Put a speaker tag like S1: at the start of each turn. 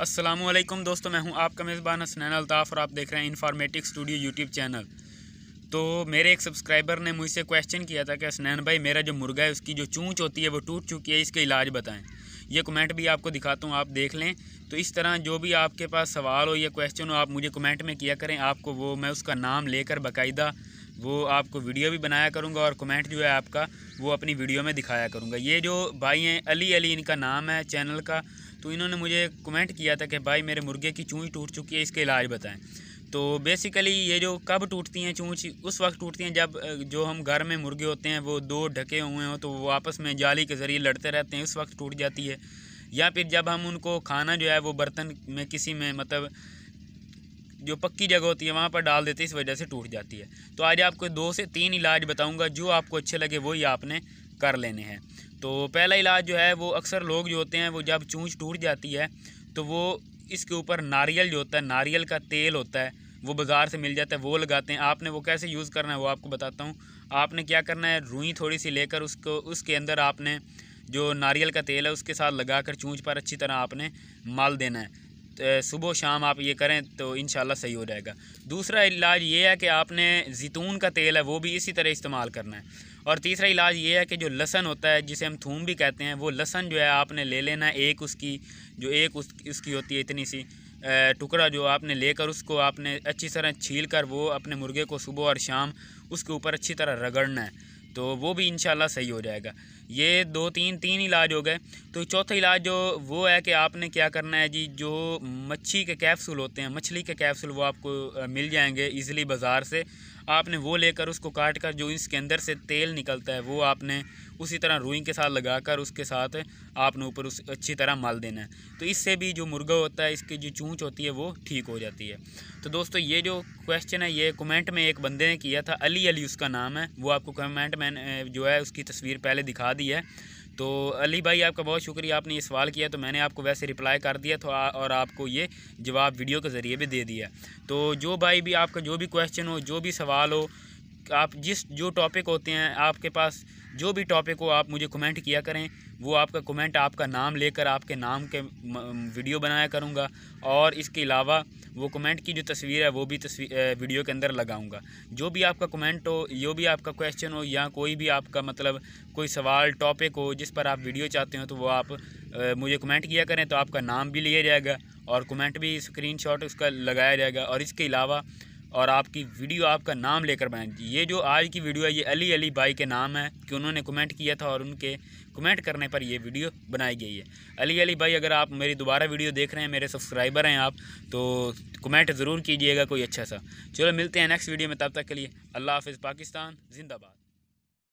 S1: असलम दोस्तों मैं हूं आपका मेज़बान हसनैन अल्ताफ़ और आप देख रहे हैं इन्फॉर्मेटिक स्टूडियो यूट्यूब चैनल तो मेरे एक सब्सक्राइबर ने मुझसे क्वेश्चन किया था कि हसनैन भाई मेरा जो मुर्गा है उसकी जो चूँच होती है वो टूट चुकी है इसका इलाज बताएं ये कमेंट भी आपको दिखाता हूँ आप देख लें तो इस तरह जो भी आपके पास सवाल हो या क्वेश्चन हो आप मुझे कमेंट में किया करें आपको वो मैं उसका नाम लेकर बाकायदा वो आपको वीडियो भी बनाया करूँगा और कमेंट जो है आपका वो अपनी वीडियो में दिखाया करूँगा ये जो भाई हैं अली अली इनका नाम है चैनल का तो इन्होंने मुझे कमेंट किया था कि भाई मेरे मुर्गे की चूँच टूट चुकी है इसके इलाज बताएं तो बेसिकली ये जो कब टूटती हैं चूँच उस वक्त टूटती हैं जब जो हम घर में मुर्गे होते हैं वो दो ढके हुए हों तो वो आपस में जाली के ज़रिए लड़ते रहते हैं उस वक्त टूट जाती है या फिर जब हम उनको खाना जो है वो बर्तन में किसी में मतलब जो पक्की जगह होती है वहाँ पर डाल देते हैं इस वजह से टूट जाती है तो आज आपको दो से तीन इलाज बताऊँगा जो आपको अच्छे लगे वही आपने कर लेने हैं तो पहला इलाज जो है वो अक्सर लोग जो होते हैं वो जब चूँच टूट जाती है तो वो इसके ऊपर नारियल जो होता है नारियल का तेल होता है वो बाज़ार से मिल जाता है वो लगाते हैं आपने वो कैसे यूज़ करना है वो आपको बताता हूँ आपने क्या करना है रुई थोड़ी सी लेकर उसको उसके अंदर आपने जो नारियल का तेल है उसके साथ लगा कर चूँच पर अच्छी तरह आपने माल देना है सुबह शाम आप ये करें तो इन सही हो जाएगा दूसरा इलाज ये है कि आपने जैतून का तेल है वो भी इसी तरह इस्तेमाल करना है और तीसरा इलाज ये है कि जो लहसन होता है जिसे हम थूम भी कहते हैं वो लहसन जो है आपने ले लेना एक उसकी जो एक उस, उसकी होती है इतनी सी टुकड़ा जो आपने लेकर उसको आपने अच्छी तरह छील कर वो अपने मुर्गे को सुबह और शाम उसके ऊपर अच्छी तरह रगड़ना है तो वो भी इन सही हो जाएगा ये दो तीन तीन इलाज हो गए तो चौथा इलाज जो वो है कि आपने क्या करना है जी जो मच्छी के कैप्सूल होते हैं मछली के कैप्सूल वो आपको मिल जाएंगे ईज़िली बाज़ार से आपने वो लेकर उसको काट कर जो इसके अंदर से तेल निकलता है वो आपने उसी तरह रुई के साथ लगाकर उसके साथ आपने ऊपर उस अच्छी तरह मल देना है तो इससे भी जो मुर्गा होता है इसकी जो चूँच होती है वो ठीक हो जाती है तो दोस्तों ये जो क्वेश्चन है ये कमेंट में एक बंदे ने किया था अली अली उसका नाम है वो आपको कमेंट मैंने जो है उसकी तस्वीर पहले दिखा दी दी है तो अली भाई आपका बहुत शुक्रिया आपने ये सवाल किया तो मैंने आपको वैसे रिप्लाई कर दिया तो आ, और आपको ये जवाब वीडियो के ज़रिए भी दे दिया तो जो भाई भी आपका जो भी क्वेश्चन हो जो भी सवाल हो आप जिस जो टॉपिक होते हैं आपके पास जो भी टॉपिक हो आप मुझे कमेंट किया करें वो आपका कमेंट आपका नाम लेकर आपके नाम के वीडियो बनाया करूँगा और इसके अलावा वो कमेंट की जो तस्वीर है वो भी तस्वीर वीडियो के अंदर लगाऊंगा जो भी आपका कमेंट हो जो भी आपका क्वेश्चन हो या कोई भी आपका मतलब कोई सवाल टॉपिक हो जिस पर आप वीडियो चाहते हो तो वो आप मुझे कमेंट किया करें तो आपका नाम भी लिया जाएगा और कमेंट भी स्क्रीनशॉट उसका लगाया जाएगा और इसके अलावा और आपकी वीडियो आपका नाम लेकर थी ये जो आज की वीडियो है ये अली अली भाई के नाम है कि उन्होंने कमेंट किया था और उनके कमेंट करने पर ये वीडियो बनाई गई है अली अली भाई अगर आप मेरी दोबारा वीडियो देख रहे हैं मेरे सब्सक्राइबर हैं आप तो कमेंट ज़रूर कीजिएगा कोई अच्छा सा चलो मिलते हैं नेक्स्ट वीडियो में तब तक के लिए अल्लाह हाफ़ पाकिस्तान जिंदाबाद